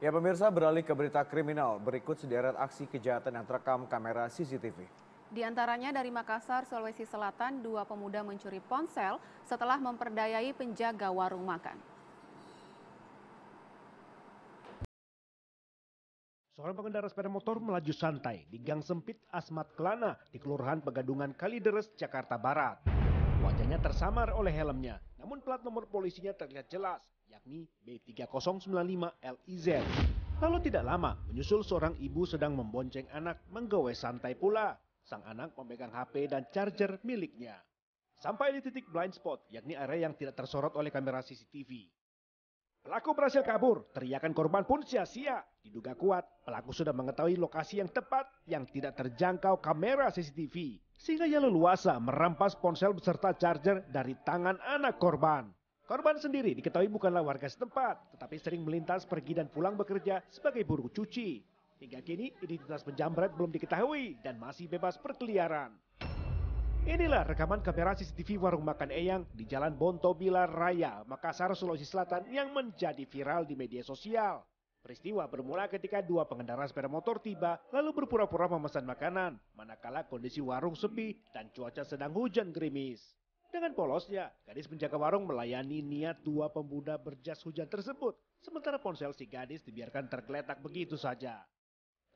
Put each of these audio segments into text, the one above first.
Ya pemirsa beralih ke berita kriminal, berikut sederet aksi kejahatan yang terekam kamera CCTV. Di antaranya dari Makassar, Sulawesi Selatan, dua pemuda mencuri ponsel setelah memperdayai penjaga warung makan. Seorang pengendara sepeda motor melaju santai di gang sempit Asmat Kelana di Kelurahan Pegadungan Kalideres, Jakarta Barat. Wajahnya tersamar oleh helmnya, namun plat nomor polisinya terlihat jelas, yakni B3095LIZ. Lalu tidak lama, menyusul seorang ibu sedang membonceng anak menggawe santai pula. Sang anak memegang HP dan charger miliknya. Sampai di titik blind spot, yakni area yang tidak tersorot oleh kamera CCTV. Pelaku berhasil kabur, teriakan korban pun sia-sia. Diduga kuat, pelaku sudah mengetahui lokasi yang tepat yang tidak terjangkau kamera CCTV. Sehingga ia leluasa merampas ponsel beserta charger dari tangan anak korban. Korban sendiri diketahui bukanlah warga setempat, tetapi sering melintas pergi dan pulang bekerja sebagai buruh cuci. Hingga kini identitas penjambret belum diketahui dan masih bebas perkeliaran. Inilah rekaman kamera CCTV warung makan Eyang di Jalan Bonto Bilar Raya, Makassar, Sulawesi Selatan yang menjadi viral di media sosial. Peristiwa bermula ketika dua pengendara sepeda motor tiba lalu berpura-pura memesan makanan, manakala kondisi warung sepi dan cuaca sedang hujan gerimis. Dengan polosnya, gadis penjaga warung melayani niat dua pemuda berjas hujan tersebut, sementara ponsel si gadis dibiarkan tergeletak begitu saja.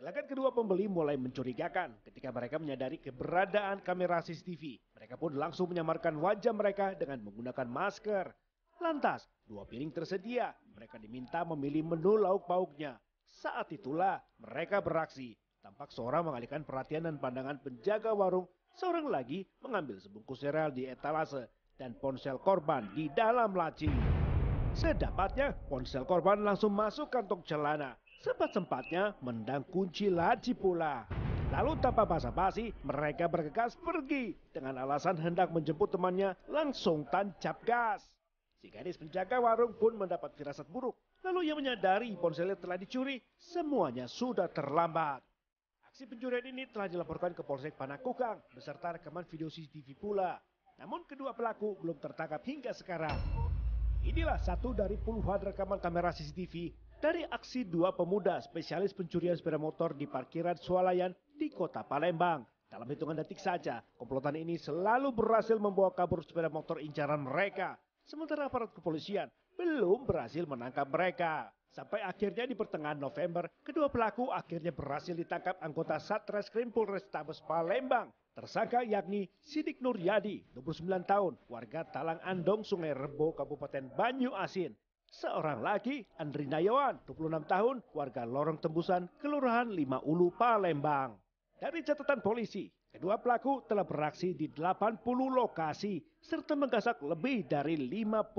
Gelagat kedua pembeli mulai mencurigakan ketika mereka menyadari keberadaan kamera CCTV. Mereka pun langsung menyamarkan wajah mereka dengan menggunakan masker. Lantas, dua piring tersedia. Mereka diminta memilih menu lauk pauknya. Saat itulah mereka beraksi. Tampak seorang mengalihkan perhatian dan pandangan penjaga warung. Seorang lagi mengambil sebungkus sereal di etalase dan ponsel korban di dalam laci. Sedapatnya, ponsel korban langsung masuk kantong celana sempat-sempatnya mendang kunci laci pula. Lalu tanpa basa-basi, mereka bergegas pergi dengan alasan hendak menjemput temannya langsung tancap gas. Si gadis penjaga warung pun mendapat firasat buruk. Lalu ia menyadari ponselnya telah dicuri, semuanya sudah terlambat. Aksi pencurian ini telah dilaporkan ke Polsek Panakukang beserta rekaman video CCTV pula. Namun kedua pelaku belum tertangkap hingga sekarang. Inilah satu dari puluhan rekaman kamera CCTV dari aksi dua pemuda spesialis pencurian sepeda motor di parkiran swalayan di kota Palembang. Dalam hitungan detik saja, komplotan ini selalu berhasil membawa kabur sepeda motor incaran mereka. Sementara aparat kepolisian belum berhasil menangkap mereka. Sampai akhirnya di pertengahan November, kedua pelaku akhirnya berhasil ditangkap anggota Satreskrim Polrestabes Palembang. Tersangka yakni Sidik Nuryadi, 29 tahun, warga Talang Andong, Sungai Rebo, Kabupaten Banyu Asin. Seorang lagi, Andri Nayawan, 26 tahun, warga Lorong Tembusan, Kelurahan Lima Ulu, Palembang. Dari catatan polisi, Kedua pelaku telah beraksi di 80 lokasi serta menggasak lebih dari 59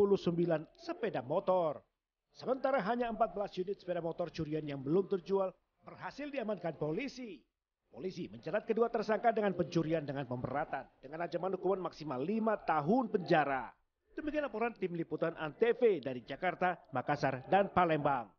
sepeda motor. Sementara hanya 14 unit sepeda motor curian yang belum terjual berhasil diamankan polisi. Polisi menjerat kedua tersangka dengan pencurian dengan pemberatan dengan ancaman hukuman maksimal 5 tahun penjara. Demikian laporan tim liputan Antv dari Jakarta, Makassar, dan Palembang.